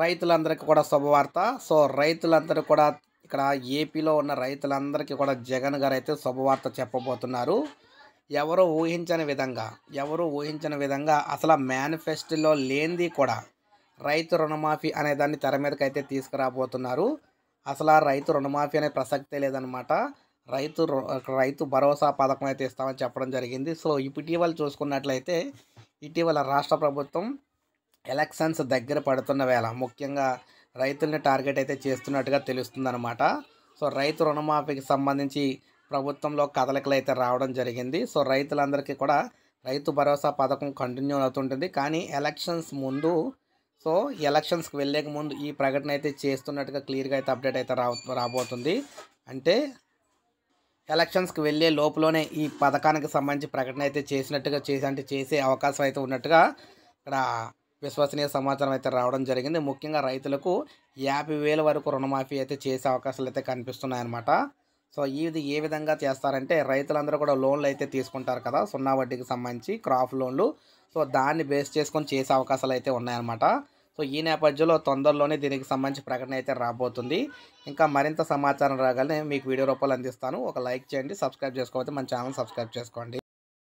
రైతులందరికీ కూడా శుభవార్త సో రైతులందరూ కూడా ఇక్కడ ఏపీలో ఉన్న రైతులందరికీ కూడా జగన్ గారు అయితే శుభవార్త చెప్పబోతున్నారు ఎవరు ఊహించని విధంగా ఎవరు ఊహించని విధంగా అసలు మేనిఫెస్టోలో లేనిది కూడా రైతు రుణమాఫీ అనే దాన్ని తెర మీదకి అయితే తీసుకురాబోతున్నారు అసలు రైతు రుణమాఫీ అనే ప్రసక్తే లేదనమాట రైతు రైతు భరోసా పథకం అయితే ఇస్తామని చెప్పడం జరిగింది సో ఇటీవల చూసుకున్నట్లయితే ఇటీవల రాష్ట్ర ప్రభుత్వం ఎలక్షన్స్ దగ్గర పడుతున్న వేళ ముఖ్యంగా రైతుల్ని టార్గెట్ అయితే చేస్తున్నట్టుగా అనమాట సో రైతు రుణమాఫీకి సంబంధించి ప్రభుత్వంలో కదలికలు అయితే రావడం జరిగింది సో రైతులందరికీ కూడా రైతు భరోసా పథకం కంటిన్యూ అవుతుంటుంది కానీ ఎలక్షన్స్ ముందు సో ఎలక్షన్స్కి వెళ్ళేక ముందు ఈ ప్రకటన అయితే చేస్తున్నట్టుగా క్లియర్గా అయితే అప్డేట్ అయితే రాబోతుంది అంటే ఎలక్షన్స్కి వెళ్ళే లోపలనే ఈ పథకానికి సంబంధించి ప్రకటన అయితే చేసినట్టుగా చేసి అంటే చేసే అవకాశం అయితే ఉన్నట్టుగా ఇక్కడ విశ్వసనీయ సమాచారం అయితే రావడం జరిగింది ముఖ్యంగా రైతులకు యాభై వేల వరకు రుణమాఫీ అయితే చేసే అవకాశాలు అయితే కనిపిస్తున్నాయన్నమాట సో ఇది ఏ విధంగా చేస్తారంటే రైతులందరూ కూడా లోన్లు అయితే తీసుకుంటారు కదా సున్నా వడ్డీకి సంబంధించి క్రాప్ లోన్లు సో దాన్ని బేస్ చేసుకొని చేసే అవకాశాలు అయితే ఉన్నాయన్నమాట సో ఈ నేపథ్యంలో తొందరలోనే దీనికి సంబంధించి ప్రకటన అయితే రాబోతుంది ఇంకా మరింత సమాచారం రాగానే మీకు వీడియో రూపాయలు అందిస్తాను ఒక లైక్ చేయండి సబ్స్క్రైబ్ చేసుకోవచ్చు మన ఛానల్ సబ్స్క్రైబ్ చేసుకోండి